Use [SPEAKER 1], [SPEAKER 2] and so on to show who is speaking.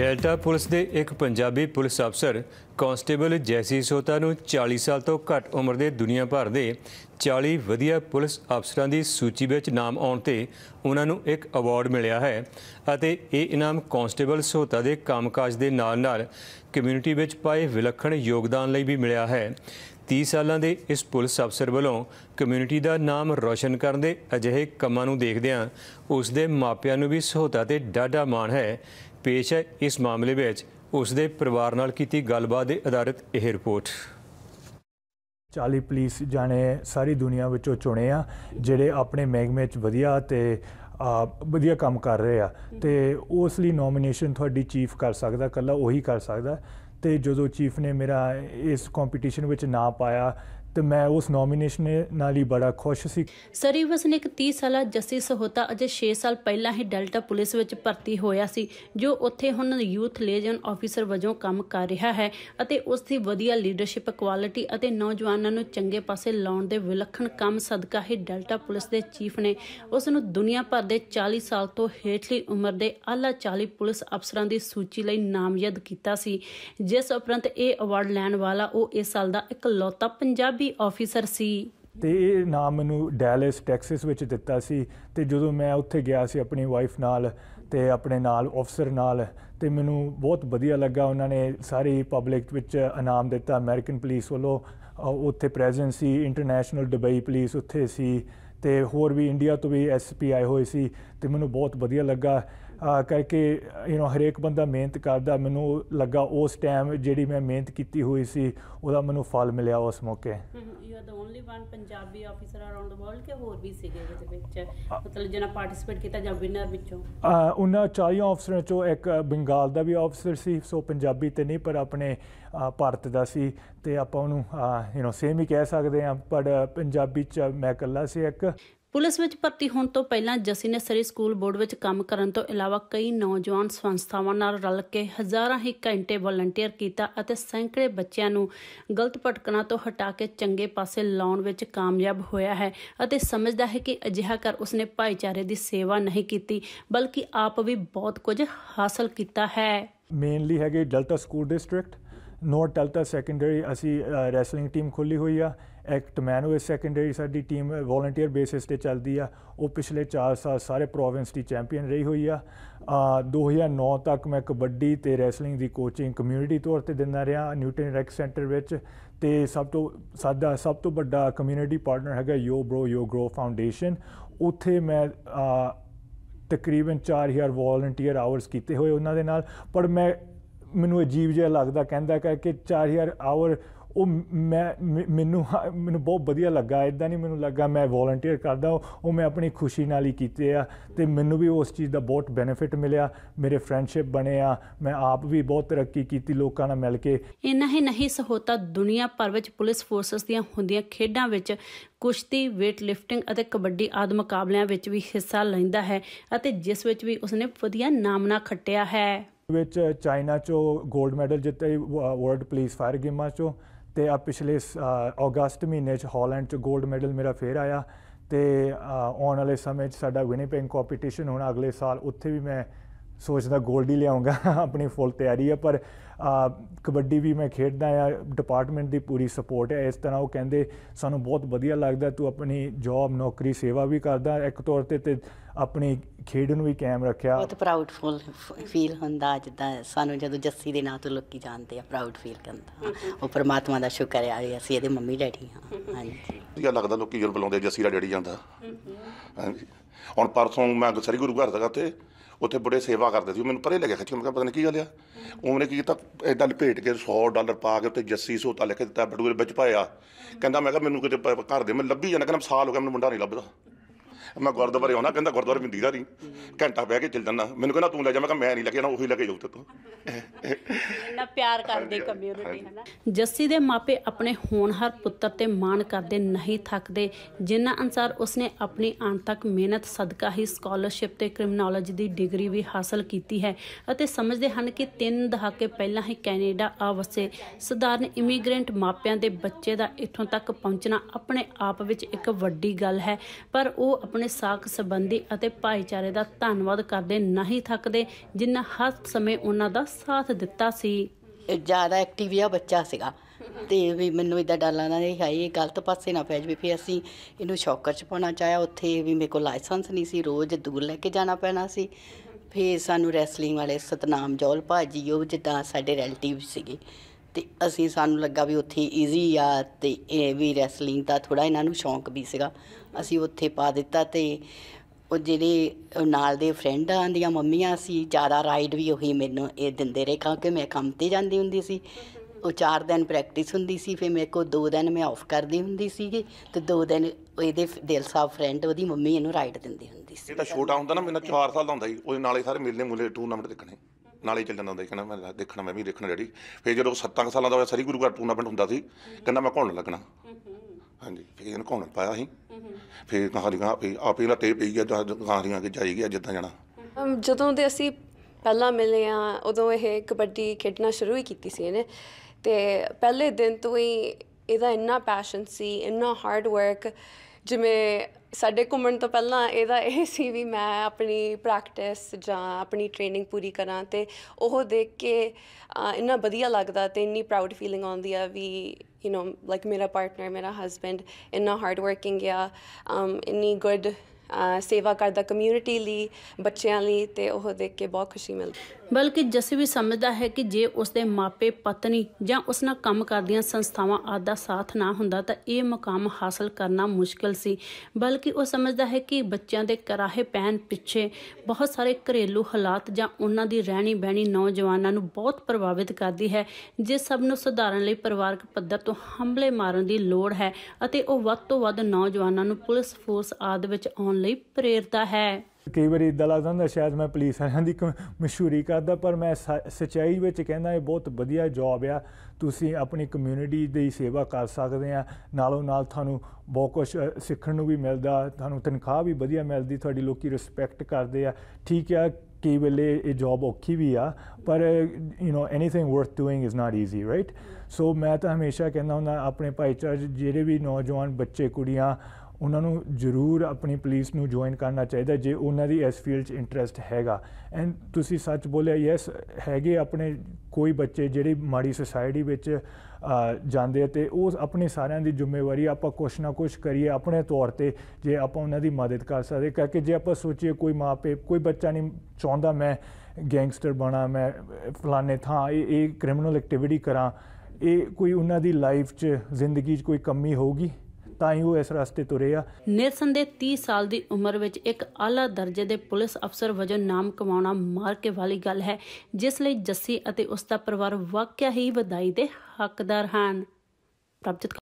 [SPEAKER 1] delta police ਦੇ ਇੱਕ Punjabi police ਅਫਸਰ ਕਾਂਸਟੇਬਲ ਜੈਸੀ ਸੋਤਾ ਨੂੰ 40 ਸਾਲ ਤੋਂ ਘੱਟ ਉਮਰ ਦੇ ਦੁਨੀਆ ਭਰ ਦੇ 40 ਵਧੀਆ ਪੁਲਿਸ ਅਫਸਰਾਂ ਦੀ ਸੂਚੀ ਵਿੱਚ ਨਾਮ ਆਉਣ ਤੇ ਉਹਨਾਂ ਨੂੰ ਇੱਕ ਅਵਾਰਡ ਮਿਲਿਆ ਹੈ ਅਤੇ ਇਹ ਇਨਾਮ ਕਾਂਸਟੇਬਲ ਸੋਤਾ ਦੇ ਕੰਮਕਾਜ ਦੇ ਨਾਲ-ਨਾਲ ਕਮਿਊਨਿਟੀ ਵਿੱਚ ਪਾਏ ਵਿਲੱਖਣ ਯੋਗਦਾਨ ਲਈ ਵੀ ਮਿਲਿਆ ਹੈ 30 ਸਾਲਾਂ ਦੇ ਇਸ ਪੁਲਿਸ ਅਫਸਰ ਵੱਲੋਂ ਕਮਿਊਨਿਟੀ ਦਾ ਨਾਮ ਰੌਸ਼ਨ ਕਰਨ ਦੇ ਅਜਿਹੇ ਕੰਮਾਂ ਨੂੰ ਦੇਖਦਿਆਂ ਉਸ ਦੇ ਮਾਪਿਆਂ ਨੂੰ ਵੀ ਸਹੋਤਾ ਤੇ ਡਾਡਾ ਮਾਣ ਹੈ ਪੇਸ਼ ਹੈ ਇਸ ਮਾਮਲੇ ਵਿੱਚ ਉਸ ਦੇ ਪਰਿਵਾਰ ਨਾਲ ਕੀਤੀ ਗੱਲਬਾਤ ਦੇ ਆਧਾਰਿਤ ਇਹ ਰਿਪੋਰਟ 40 ਪੁਲਿਸ ਜਾਣੇ ਸਾਰੀ ਦੁਨੀਆ ਵਿੱਚੋਂ ਚੁਣੇ ਆ ਜਿਹੜੇ ਆਪਣੇ ਮਹਿਕਮੇ 'ਚ ਵਧੀਆ ਤੇ ਵਧੀਆ ਕੰਮ ਕਰ ਰਹੇ ਆ ਤੇ ਉਸ ਲਈ ਨੋਮੀਨੇਸ਼ਨ ਤੁਹਾਡੀ ਚੀਫ ਕਰ ਸਕਦਾ ਕੱਲਾ ਉਹੀ ਕਰ ਸਕਦਾ ਤੇ ਜਦੋਂ ਚੀਫ ਨੇ ਮੇਰਾ ਇਸ ਕੰਪੀਟੀਸ਼ਨ ਵਿੱਚ ਨਾ ਪਾਇਆ ਤੇ ਮੈਂ ਉਸ ਨੋਮੀਨੇਸ਼ਨ ਨਾਲ ਹੀ ਬੜਾ ਖੁਸ਼ ਸੀ
[SPEAKER 2] ਸਰੀ ਵਸਨਿਕ 30 ਸਾਲਾ ਜੱਸੀ ਸਹੋਤਾ ਅਜੇ 6 ਸਾਲ ਪਹਿਲਾਂ ਹੀ ਡੈਲਟਾ ਪੁਲਿਸ ਵਿੱਚ ਭਰਤੀ ਹੋਇਆ ਸੀ ਜੋ ਉੱਥੇ ਹੁਣ ਯੂਥ ਲੇਜਨ ਆਫੀਸਰ ਵਜੋਂ ਕੰਮ ਕਰ ਰਿਹਾ ਹੈ ਅਤੇ ਉਸ ਦੀ ਵਧੀਆ ਲੀਡਰਸ਼ਿਪ ਕੁਆਲਿਟੀ ਅਤੇ ਨੌਜਵਾਨਾਂ ਨੂੰ ਚੰਗੇ ਪਾਸੇ ਲਾਉਣ ਦੇ ਵਿਲੱਖਣ ਕੰਮ ਸਦਕਾ ਹੀ ਡੈਲਟਾ ਪੁਲਿਸ ਦੇ ਚੀਫ ਨੇ ਉਸ ਨੂੰ ਦੁਨੀਆ ਭਰ ਦੇ 40 ਸਾਲ ਤੋਂ ਹੇਠਲੀ ਉਮਰ ਦੇ ਆਲਾ 40 ਪੁਲਿਸ ਅਫਸਰਾਂ ਦੀ ਸੂਚੀ ਲਈ ਨਾਮਜ਼ਦ ਕੀਤਾ ਸੀ ਜਿਸ ਉਪਰੰਤ ਇਹ ਅਵਾਰਡ ਲੈਣ ਵਾਲਾ ਉਹ ਇਸ ਸਾਲ ਦਾ ਇਕਲੌਤਾ ਪੰਜਾਬ ਪੰਜਾਬੀ ਆਫੀਸਰ ਸੀ
[SPEAKER 1] ਤੇ ਇਹ ਨਾਮ ਮੈਨੂੰ ਡੈਲਸ ਟੈਕਸਸ ਵਿੱਚ ਦਿੱਤਾ ਸੀ ਤੇ ਜਦੋਂ ਮੈਂ ਉੱਥੇ ਗਿਆ ਸੀ ਆਪਣੀ ਵਾਈਫ ਨਾਲ ਤੇ ਆਪਣੇ ਨਾਲ ਆਫੀਸਰ ਨਾਲ ਤੇ ਮੈਨੂੰ ਬਹੁਤ ਵਧੀਆ ਲੱਗਾ ਉਹਨਾਂ ਨੇ ਸਾਰੀ ਪਬਲਿਕ ਵਿੱਚ ਇਨਾਮ ਦਿੱਤਾ ਅਮਰੀਕਨ ਪੁਲਿਸ ਵੱਲੋਂ ਉੱਥੇ ਪ੍ਰੈਜ਼ੈਂਸ ਸੀ ਇੰਟਰਨੈਸ਼ਨਲ ਦੁਬਈ ਪੁਲਿਸ ਉੱਥੇ ਸੀ ਤੇ ਹੋਰ ਵੀ ਇੰਡੀਆ ਤੋਂ ਵੀ ਐਸਪੀ ਆਏ ਹੋਏ ਸੀ ਤੇ ਮੈਨੂੰ ਬਹੁਤ ਵਧੀਆ ਲੱਗਾ ਕਰਕੇ ਯੂ نو ਹਰੇਕ ਬੰਦਾ ਮਿਹਨਤ ਕਰਦਾ ਮੈਨੂੰ ਲੱਗਾ ਉਸ ਟਾਈਮ ਜਿਹੜੀ ਮੈਂ ਮਿਹਨਤ ਕੀਤੀ ਹੋਈ ਸੀ ਉਹਦਾ ਮੈਨੂੰ ਫਲ ਮਿਲਿਆ ਉਸ ਮੌਕੇ
[SPEAKER 2] you are the only one Punjabi officer around the world ਕਿ ਹੋਰ ਵੀ ਸੀਗੇ ਇਹਦੇ ਵਿੱਚ ਮਤਲਬ ਜਿਹਨਾਂ ਪਾਰਟਿਸਿਪੇਟ ਕੀਤਾ ਜਾਂ ਵਿਨਰ ਵਿੱਚੋਂ
[SPEAKER 1] ਉਹਨਾਂ ਚਾਰੀਆਂ ਆਫੀਸਰਾਂ ਚੋਂ ਇੱਕ ਬੰਗਾਲ ਦਾ ਵੀ ਆਫੀਸਰ ਸੀ ਸੋ ਪੰਜਾਬੀ ਤੇ ਨਹੀਂ ਪਰ ਆਪਣੇ ਭਾਰਤ ਦਾ ਸੀ ਤੇ ਆਪਾਂ ਉਹਨੂੰ ਯੂ نو ਸੇਮ ਹੀ ਕਹਿ ਸਕਦੇ ਆ ਪਰ ਪੰਜਾਬੀ ਚ ਮੈਂ ਇਕੱਲਾ ਸੀ ਇੱਕ
[SPEAKER 2] ਪੁਲਿਸ ਵਿੱਚ ਭਰਤੀ ਹੋਣ ਤੋਂ ਪਹਿਲਾਂ ਜਸੀ ਨੇ ਸਰੀ ਸਕੂਲ ਬੋਰਡ ਵਿੱਚ ਕੰਮ ਕਰਨ ਤੋਂ ਇਲਾਵਾ ਕਈ ਨੌਜਵਾਨ ਸੰਸਥਾਵਾਂ ਨਾਲ ਰਲ ਕੇ ਹਜ਼ਾਰਾਂ ਹੀ ਘੰਟੇ ਵਲੰਟੀਅਰ ਕੀਤਾ ਅਤੇ ਸੈਂਕੜੇ ਬੱਚਿਆਂ ਨੂੰ ਗਲਤ ਭਟਕਣਾ ਤੋਂ ਹਟਾ ਕੇ ਚੰਗੇ ਪਾਸੇ ਲਾਉਣ ਵਿੱਚ ਕਾਮਯਾਬ ਹੋਇਆ ਹੈ ਅਤੇ ਸਮਝਦਾ ਹੈ ਕਿ ਅਜਿਹਾ ਕਰ ਉਸਨੇ ਭਾਈਚਾਰੇ ਦੀ ਸੇਵਾ ਨਹੀਂ ਕੀਤੀ ਬਲਕਿ ਆਪ ਵੀ ਬਹੁਤ ਕੁਝ ਹਾਸਲ ਕੀਤਾ ਹੈ
[SPEAKER 1] ਮੇਨਲੀ ਹੈਗੇ Delta school district not Delta secondary ਅਸੀਂ ਰੈਸਲਿੰਗ ਟੀਮ ਖੋਲੀ ਹੋਈ ਆ ਇੱਕ ਟਮੈਨੋ ਸੈਕੰਡਰੀ ਸਾਡੀ ਟੀਮ ਵੋਲੰਟੀਅਰ ਬੇਸਿਸ ਤੇ ਚੱਲਦੀ ਆ ਉਹ ਪਿਛਲੇ 4 ਸਾਲ ਸਾਰੇ ਪ੍ਰੋਵਿੰਸ ਦੀ ਚੈਂਪੀਅਨ ਰਹੀ ਹੋਈ ਆ 2009 ਤੱਕ ਮੈਂ ਕਬੱਡੀ ਤੇ ਰੈਸਲਿੰਗ ਦੀ ਕੋਚਿੰਗ ਕਮਿਊਨਿਟੀ ਤੌਰ ਤੇ ਦਿੰਦਾ ਰਿਹਾ ਨਿਊਟਨ ਰੈਕ ਸੈਂਟਰ ਵਿੱਚ ਤੇ ਸਭ ਤੋਂ ਸਾਡਾ ਸਭ ਤੋਂ ਵੱਡਾ ਕਮਿਊਨਿਟੀ ਪਾਰਟਨਰ ਹੈਗਾ ਯੋ ਬ੍ਰੋ ਯੋ ਗਰੋ ਫਾਊਂਡੇਸ਼ਨ ਉੱਥੇ ਮੈਂ ਤਕਰੀਬਨ 4000 ਵੋਲੰਟੀਅਰ ਆਵਰਸ ਕੀਤੇ ਹੋਏ ਉਹਨਾਂ ਦੇ ਨਾਲ ਪਰ ਮੈਂ ਮੈਨੂੰ ਅਜੀਬ ਜਿਹਾ ਲੱਗਦਾ ਕਹਿੰਦਾ ਕਿ 4000 ਆਵਰ ਉਹ ਮੈਂ ਮੈਨੂੰ ਮੈਨੂੰ ਬਹੁਤ ਵਧੀਆ ਲੱਗਾ ਇਦਾਂ ਨਹੀਂ ਮੈਨੂੰ ਲੱਗਾ ਮੈਂ ਵੋਲੰਟੀਅਰ ਕਰਦਾ ਉਹ ਮੈਂ ਆਪਣੀ ਖੁਸ਼ੀ ਨਾਲ ਹੀ ਕੀਤੇ ਆ ਤੇ ਮੈਨੂੰ ਵੀ ਉਸ ਚੀਜ਼ ਦਾ ਬਹੁਤ ਬੈਨੀਫਿਟ ਮਿਲਿਆ ਮੇਰੇ ਫਰੈਂਡਸ਼ਿਪ ਬਣੇ ਆ ਮੈਂ ਆਪ ਵੀ ਬਹੁਤ ਤਰੱਕੀ ਕੀਤੀ ਲੋਕਾਂ ਨਾਲ ਮਿਲ ਕੇ
[SPEAKER 2] ਇਨਾ ਹੀ ਨਹੀਂ ਸਹੋਤਾ ਦੁਨੀਆ ਭਰ ਵਿੱਚ ਪੁਲਿਸ ਫੋਰਸਸ ਦੀਆਂ ਹੁੰਦੀਆਂ ਖੇਡਾਂ ਵਿੱਚ ਕੁਸ਼ਤੀ weight lifting ਅਤੇ ਕਬੱਡੀ ਆਦਿ ਮੁਕਾਬਲਿਆਂ ਵਿੱਚ ਵੀ ਹਿੱਸਾ ਲੈਂਦਾ ਹੈ ਅਤੇ ਜਿਸ ਵਿੱਚ ਵੀ ਉਸਨੇ ਵਧੀਆ ਨਾਮਨਾ ਖੱਟਿਆ ਹੈ
[SPEAKER 1] ਵਿੱਚ ਚਾਈਨਾ ਚੋਂ 골ਡ ਮੈਡਲ ਜਿੱਤੇ ਵਰਲਡ ਪੁਲਿਸ ਫਾਇਰ ਗੇਮਾਂ ਚੋਂ ਤੇ ਆ ਪਿਛਲੇ ਅਗਸਤ ਮਹੀਨੇ ਚ ਹਾਲੈਂਡ ਚ 골ਡ ਮੈਡਲ ਮੇਰਾ ਫੇਰ ਆਇਆ ਤੇ ਆਉਣ ਵਾਲੇ ਸਮੇਂ ਚ ਸਾਡਾ ਵਿਨੀਪੈਗ ਕੰਪੀਟੀਸ਼ਨ ਹੋਣਾ ਅਗਲੇ ਸਾਲ ਉੱਥੇ ਵੀ ਮੈਂ ਸੋਚਦਾ 골ਡ ਹੀ ਲਿਆਉਂਗਾ ਆਪਣੀ ਫੁੱਲ ਤਿਆਰੀ ਹੈ ਪਰ ਕਬੱਡੀ ਵੀ ਮੈਂ ਖੇਡਦਾ ਆ ਡਿਪਾਰਟਮੈਂਟ ਦੀ ਪੂਰੀ ਸਪੋਰਟ ਹੈ ਇਸ ਤਰ੍ਹਾਂ ਉਹ ਕਹਿੰਦੇ ਸਾਨੂੰ ਬਹੁਤ ਵਧੀਆ ਲੱਗਦਾ ਤੂੰ ਆਪਣੀ ਜੌਬ ਨੌਕਰੀ ਸੇਵਾ ਵੀ ਕਰਦਾ ਇੱਕ ਤੌਰ ਤੇ ਤੇ ਆਪਣੀ ਖੇਡ ਨੂੰ ਵੀ ਕਾਇਮ ਰੱਖਿਆ ਬਹੁਤ
[SPEAKER 3] ਪ੍ਰਾਊਡਫੁਲ ਫੀਲ ਹੁੰਦਾ ਜਿੱਦਾਂ ਸਾਨੂੰ ਜਦੋਂ ਜੱਸੀ ਦੇ ਨਾਂ ਤੋਂ ਲੋਕੀ ਜਾਣਦੇ ਆ ਪ੍ਰਾਊਡ ਫੀਲ ਕਰਦਾ ਉਹ ਪਰਮਾਤਮਾ ਦਾ ਸ਼ੁਕਰ ਹੈ ਅਸੀਂ ਇਹਦੇ ਮੰਮੀ ਡੈਡੀ ਹਾਂ ਹਾਂਜੀ
[SPEAKER 1] ਇਹ ਲੱਗਦਾ ਲੋਕੀ ਜਦੋਂ ਬੁਲਾਉਂਦੇ ਜੱਸੀ ਦਾ ਡੈਡੀ ਜਾਂਦਾ ਹਾਂਜੀ ਹੁਣ ਪਰਸੋਂ ਮੈਂ ਸਰੀ ਗੁਰੂ ਘਰ ਦਾ ਤੇ ਉੱਥੇ ਬੁੜੇ ਸੇਵਾ ਕਰਦੇ ਸੀ ਉਹ ਮੈਨੂੰ ਪਰੇ ਲੱਗਿਆ ਖਿੱਚ ਕੇ ਮੈਂ ਕਿਹਾ ਪਤਾ ਨਹੀਂ ਕੀ ਗੱਲ ਆ ਉਹਨੇ ਕੀ ਕੀਤਾ ਐਡਾ ਲਪੇਟ ਕੇ 100 ਡਾਲਰ ਪਾ ਕੇ ਉੱਤੇ ਜੱਸੀ ਸੋਤਾ ਲਿਖ ਦਿੱਤਾ ਬਟੂਏ ਵਿੱਚ ਪਾਇਆ ਕਹਿੰਦਾ ਮੈਂ ਕਿਹਾ ਮੈਨੂੰ ਕਿਤੇ ਘਰ ਦੇ ਮੈਂ ਲੱਭੀ ਜਾਣਾ ਕਹਿੰਦਾ ਸਾਲ ਹੋ ਗਿਆ ਮੈਨੂੰ ਮੁੰਡਾ ਨਹੀਂ ਲੱਭਦਾ ਮੈਂ ਗੁਰਦੁਆਰੇ ਆਉਣਾ ਕਹਿੰਦਾ ਗੁਰਦੁਆਰੇ ਮੈਨੂੰ ਦੀਦਾ ਨਹੀਂ ਘੰਟਾ ਬਹਿ ਕੇ ਚਲ ਜਾਣਾ ਮੈਨੂੰ ਕਹਿੰਦਾ ਤੂੰ ਲੈ ਜਾ ਮੈਂ ਕਹਿੰਦਾ ਮੈਂ ਨਹੀਂ ਲੈ ਕੇ ਜਾਣਾ ਉਹੀ ਲੈ ਕੇ ਜਾਉ ਤੇ ਤੂੰ
[SPEAKER 2] ਇੰਨਾ ਪਿਆਰ ਕਰਦੇ ਕਮਿਊਨਿਟੀ ਹਨਾ ਜੱਸੀ ਦੇ ਮਾਪੇ ਆਪਣੇ ਹੋਣਹਾਰ ਪੁੱਤਰ ਤੇ ਮਾਣ ਕਰਦੇ ਨਹੀਂ ਥੱਕਦੇ ਜਿਨ੍ਹਾਂ ਅਨਸਾਰ ਉਸਨੇ ਆਪਣੀ ਆਣ ਤੱਕ ਮਿਹਨਤ ਸਦਕਾ ਹੀ ਸਕਾਲਰਸ਼ਿਪ ਤੇ ਕ੍ਰਿਮੀਨੋਲੋਜੀ ਦੀ ਡਿਗਰੀ ਵੀ ਹਾਸਲ ਕੀਤੀ ਹੈ ਅਤੇ ਸਮਝਦੇ ਹਨ ਕਿ ਤਿੰਨ ਦਹਾਕੇ ਪਹਿਲਾਂ ਹੀ ਕੈਨੇਡਾ ਆ ਵਸੇ ਸਧਾਰਨ ਇਮੀਗ੍ਰੈਂਟ ਮਾਪਿਆਂ ਦੇ ਬੱਚੇ ਦਾ ਇੱਥੋਂ ਤੱਕ ਪਹੁੰਚਣਾ ਆਪਣੇ ਆਪ ਵਿੱਚ ਇੱਕ ਵੱਡੀ ਗੱਲ ਹੈ ਪਰ ਉਹ ਆਪਣੇ ਆਪਣੇ ਸਾਕ ਸੰਬੰਧੀ ਅਤੇ ਭਾਈਚਾਰੇ ਦਾ ਧੰਨਵਾਦ ਕਰਦੇ ਨਹੀਂ ਥੱਕਦੇ ਜਿਨ੍ਹਾਂ ਹਰ ਸਮੇਂ ਉਹਨਾਂ ਦਾ ਸਾਥ ਦਿੱਤਾ ਸੀ ਜ਼ਿਆਦਾ ਐਕਟਿਵ ਆ
[SPEAKER 3] ਬੱਚਾ ਸੀਗਾ ਤੇ ਵੀ ਮੈਨੂੰ ਇਦਾਂ ਡਾਲਾ ਨਾ ਨਹੀਂ ਹਾਈ ਗਲਤ ਪਾਸੇ ਨਾ ਪੈ ਜਵੇ ਫਿਰ ਅਸੀਂ ਇਹਨੂੰ ਸ਼ੌਕਰ ਚ ਪਾਉਣਾ ਚਾਹਿਆ ਉੱਥੇ ਵੀ ਮੇਰੇ ਕੋਲ ਲਾਇਸੈਂਸ ਨਹੀਂ ਸੀ ਰੋਜ਼ ਦੂਰ ਲੈ ਕੇ ਜਾਣਾ ਪੈਣਾ ਸੀ ਫੇ ਸਾਨੂੰ ਰੈਸਲਿੰਗ ਵਾਲੇ ਸਤਨਾਮ ਜੋਲ ਭਾਜੀ ਉਹ ਜਿੱਦਾਂ ਸਾਡੇ ਰਿਲੇਟਿਵ ਸੀਗੇ ਤੇ ਅਸੀਂ ਸਾਨੂੰ ਲੱਗਾ ਵੀ ਉੱਥੇ ਈਜ਼ੀ ਆ ਤੇ ਇਹ ਵੀ ਰੈਸਲਿੰਗ ਦਾ ਥੋੜਾ ਇਹਨਾਂ ਨੂੰ ਸ਼ੌਂਕ ਵੀ ਸੀਗਾ ਅਸੀਂ ਉੱਥੇ ਪਾ ਦਿੱਤਾ ਤੇ ਉਹ ਜਿਹੜੇ ਨਾਲ ਦੇ ਫਰੈਂਡਾਂ ਦੀਆਂ ਮੰਮੀਆਂ ਸੀ ਜ਼ਿਆਦਾ ਰਾਈਡ ਵੀ ਉਹੀ ਮੈਨੂੰ ਇਹ ਦਿੰਦੇ ਰਹੇ ਕਿਉਂਕਿ ਮੈਂ ਕੰਮ ਤੇ ਜਾਂਦੀ ਹੁੰਦੀ ਸੀ ਉਹ 4 ਦਿਨ ਪ੍ਰੈਕਟਿਸ ਹੁੰਦੀ ਸੀ ਫਿਰ ਮੇਰੇ ਕੋਲ 2 ਦਿਨ ਮੈਂ ਆਫ ਕਰਦੀ ਹੁੰਦੀ ਸੀਗੀ ਤੇ 2 ਦਿਨ ਇਹਦੇ ਦਿਲ ਸਾਹਿਬ ਫਰੈਂਡ ਉਹਦੀ ਮੰਮੀ ਇਹਨੂੰ ਰਾਈਡ ਦਿੰਦੀ ਹੁੰਦੀ
[SPEAKER 1] ਸੀ ਇਹ ਤਾਂ ਛੋਟਾ ਹੁੰਦਾ ਨਾ ਮੇਰਾ 4 ਸਾਲ ਦਾ ਹੁੰਦਾ ਸੀ ਉਹਦੇ ਨਾਲੇ ਸਾਰੇ ਮੇਲੇ ਮੁਲੇ ਟੂਰਨਾਮੈਂਟ ਦੇਖਣੇ ਨਾਲੇ ਚੱਲ ਜਾਂਦਾ ਹੁੰਦਾ ਸੀ ਕਹਿੰਦਾ ਮੈਂ ਦੇਖਣਾ ਮੈਂ ਵੀ ਦੇਖਣਾ ਡੈਡੀ ਫਿਰ ਜਦੋਂ 7 ਸਾਲਾਂ ਦਾ ਹੋਇਆ ਸਰੀ ਗੁਰੂ ਘਰ ਟੂਰਨਾਮੈਂਟ ਹੁੰਦਾ ਸੀ ਕਹਿੰਦਾ ਮੈਂ ਘੁੰਮਣ ਲੱਗਣਾ ਹਾਂਜੀ ਫਿਰ ਇਹਨੂੰ ਘੁੰਮਣ ਪਾਇਆ ਸੀ ਫਿਰ ਕਹਾਂ ਦੀ ਕਹਾਂ ਆਪੇ ਆਪੇ ਨਾਲ ਤੇ ਪਈ ਗਿਆ ਦੁਕਾਨ ਦੀਆਂ ਕਿ ਗਿਆ ਜਿੱਦਾਂ ਜਾਣਾ ਜਦੋਂ
[SPEAKER 2] ਦੇ ਅਸੀਂ ਪਹਿਲਾਂ ਮਿਲੇ ਆ ਉਦੋਂ ਇਹ ਕਬੱਡੀ ਖੇਡਣਾ ਸ਼ੁਰੂ ਹੀ ਕੀਤੀ ਸੀ ਇਹਨੇ ਤੇ ਪਹਿਲੇ ਦਿਨ ਤੋਂ ਹੀ ਇਹਦਾ ਇੰਨਾ ਪੈਸ਼ਨ ਸੀ ਇੰਨਾ ਹਾਰਡ ਵਰਕ ਜਿਵੇਂ ਸਾਡੇ ਘੁੰਮਣ ਤੋਂ ਪਹਿਲਾਂ ਇਹਦਾ ਇਹ ਸੀ ਵੀ ਮੈਂ ਆਪਣੀ ਪ੍ਰੈਕਟਿਸ ਜਾਂ ਆਪਣੀ ਟ੍ਰੇਨਿੰਗ ਪੂਰੀ ਕਰਾਂ ਤੇ ਉਹ ਦੇਖ ਕੇ ਇੰਨਾ ਵਧੀਆ ਲੱਗਦਾ ਤੇ ਇੰਨੀ ਪ੍ਰਾਊਡ ਫੀਲਿੰਗ ਆਉਂਦੀ ਆ ਵੀ ਯੂ نو ਲਾਈਕ ਮੇਰਾ ਪਾਰਟਨਰ ਮੇਰਾ ਹਸਬੰਡ ਇੰਨਾ ਹਾਰਡ ਵਰਕਿੰਗ ਆ ਇੰਨੀ ਗੁੱਡ ਸੇਵਾ ਕਰਦਾ ਕਮਿਊਨਿਟੀ ਲਈ ਬੱਚਿਆਂ ਲਈ ਤੇ ਉਹ ਦੇਖ ਕੇ ਬਹੁਤ ਖੁਸ਼ੀ ਮਿਲਦੀ ਬਲਕਿ ਜਸ ਵੀ ਸਮਝਦਾ ਹੈ ਕਿ ਜੇ ਉਸ ਦੇ ਮਾਪੇ ਪਤਨੀ ਜਾਂ ਉਸ ਨਾਲ ਕੰਮ ਕਰਦੀਆਂ ਸੰਸਥਾਵਾਂ ਆਦ ਦਾ ਸਾਥ ਨਾ ਹੁੰਦਾ ਤਾਂ ਇਹ ਮਕਾਮ ਹਾਸਲ ਕਰਨਾ ਮੁਸ਼ਕਲ ਸੀ ਬਲਕਿ ਉਹ ਸਮਝਦਾ ਹੈ ਕਿ ਬੱਚਿਆਂ ਦੇ ਕਰਾਹੇ ਪੈਣ ਪਿੱਛੇ ਬਹੁਤ ਸਾਰੇ ਘਰੇਲੂ ਹਾਲਾਤ ਜਾਂ ਉਹਨਾਂ ਦੀ ਰਹਿਣੀ ਬਹਿਣੀ ਨੌਜਵਾਨਾਂ ਨੂੰ ਬਹੁਤ ਪ੍ਰਭਾਵਿਤ ਕਰਦੀ ਹੈ ਜਿਸ ਸਭ ਨੂੰ ਸੁਧਾਰਨ ਲਈ ਪਰਿਵਾਰਕ ਪੱਧਰ ਤੋਂ ਹਮਲੇ ਮਾਰਨ ਦੀ ਲੋੜ ਹੈ ਅਤੇ ਉਹ ਵੱਧ ਤੋਂ ਵੱਧ ਨੌਜਵਾਨਾਂ ਨੂੰ ਪੁਲਿਸ ਫੋਰਸ ਆਦ ਵਿੱਚ ਆਉਣ ਲਈ ਪ੍ਰੇਰਦਾ ਹੈ
[SPEAKER 1] ਕਈ ਵਾਰੀ ਇਦਾਂ ਲੱਗਦਾ ਹੁੰਦਾ ਸ਼ਾਇਦ ਮੈਂ ਪੁਲਿਸ ਵਾਲਿਆਂ ਦੀ ਮਸ਼ਹੂਰੀ ਕਰਦਾ ਪਰ ਮੈਂ ਸਚਾਈ ਵਿੱਚ ਕਹਿੰਦਾ ਇਹ ਬਹੁਤ ਵਧੀਆ ਜੌਬ ਆ ਤੁਸੀਂ ਆਪਣੀ ਕਮਿਊਨਿਟੀ ਦੀ ਸੇਵਾ ਕਰ ਸਕਦੇ ਆ ਨਾਲੋਂ ਨਾਲ ਤੁਹਾਨੂੰ ਬਹੁਤ ਕੁਝ ਸਿੱਖਣ ਨੂੰ ਵੀ ਮਿਲਦਾ ਤੁਹਾਨੂੰ ਤਨਖਾਹ ਵੀ ਵਧੀਆ ਮਿਲਦੀ ਤੁਹਾਡੀ ਲੋਕੀ ਰਿਸਪੈਕਟ ਕਰਦੇ ਆ ਠੀਕ ਆ ਕਈ ਵੇਲੇ ਇਹ ਜੌਬ ਔਖੀ ਵੀ ਆ ਪਰ you know anything worth doing is not easy right so ਮੈਂ ਤਾਂ ਹਮੇਸ਼ਾ ਕਹਿੰਦਾ ਹੁੰਦਾ ਆਪਣੇ ਭਾਈਚਾਰੇ ਜਿਹੜੇ ਵੀ ਨੌਜਵਾਨ ਬੱਚੇ ਕੁੜੀਆਂ ਉਹਨਾਂ ਨੂੰ ਜ਼ਰੂਰ ਆਪਣੀ ਪੁਲਿਸ ਨੂੰ ਜੁਆਇਨ ਕਰਨਾ ਚਾਹੀਦਾ ਜੇ ਉਹਨਾਂ ਦੀ ਇਸ ਫੀਲਡ 'ਚ ਇੰਟਰਸਟ ਹੈਗਾ ਐਂਡ ਤੁਸੀਂ ਸੱਚ ਬੋਲਿਆ ਯੈਸ ਹੈਗੇ ਆਪਣੇ ਕੋਈ ਬੱਚੇ ਜਿਹੜੇ ਮਾੜੀ ਸੋਸਾਇਟੀ ਵਿੱਚ ਜਾਂਦੇ ਤੇ ਉਹ ਆਪਣੇ ਸਾਰਿਆਂ ਦੀ ਜ਼ਿੰਮੇਵਾਰੀ ਆਪਾਂ ਕੁਛ ਨਾ ਕੁਛ ਕਰੀਏ ਆਪਣੇ ਤੌਰ ਤੇ ਜੇ ਆਪਾਂ ਉਹਨਾਂ ਦੀ ਮਦਦ ਕਰ ਸਕਦੇ ਕਿਉਂਕਿ ਜੇ ਆਪਾਂ ਸੋਚੀਏ ਕੋਈ ਮਾਪੇ ਕੋਈ ਬੱਚਾ ਨਹੀਂ ਚਾਹੁੰਦਾ ਮੈਂ ਗੈਂਗਸਟਰ ਬਣਾ ਮੈਂ ਫਲਾਣੇ ਥਾਂ ਇਹ ਇਹ ਕ੍ਰਿਮੀਨਲ ਐਕਟੀਵਿਟੀ ਕਰਾਂ ਇਹ ਕੋਈ ਉਹਨਾਂ ਦੀ ਲਾਈਫ 'ਚ ਜ਼ਿੰਦਗੀ 'ਚ ਕੋਈ ਕਮੀ ਹੋਊਗੀ ਤਾਂ ਹੀ ਉਹ ਇਸ ਰਸਤੇ ਤੁਰੇ ਆ
[SPEAKER 2] ਨਿਰਸਨ ਦੇ 30 ਸਾਲ ਦੀ ਉਮਰ ਵਿੱਚ ਇੱਕ ਆਲਾ ਦਰਜੇ ਦੇ ਪੁਲਿਸ ਅਫਸਰ ਵਜੋਂ ਨਾਮ ਕਮਾਉਣਾ ਮਾਰ ਕੇ ਵਾਲੀ ਗੱਲ ਹੈ ਜਿਸ ਲਈ ਜੱਸੀ ਅਤੇ ਉਸ ਦਾ ਪਰਿਵਾਰ ਵਾਕਿਆ ਹੀ ਵਧਾਈ ਦੇ ਹੱਕਦਾਰ ਹਨ ਪ੍ਰਭਜਤ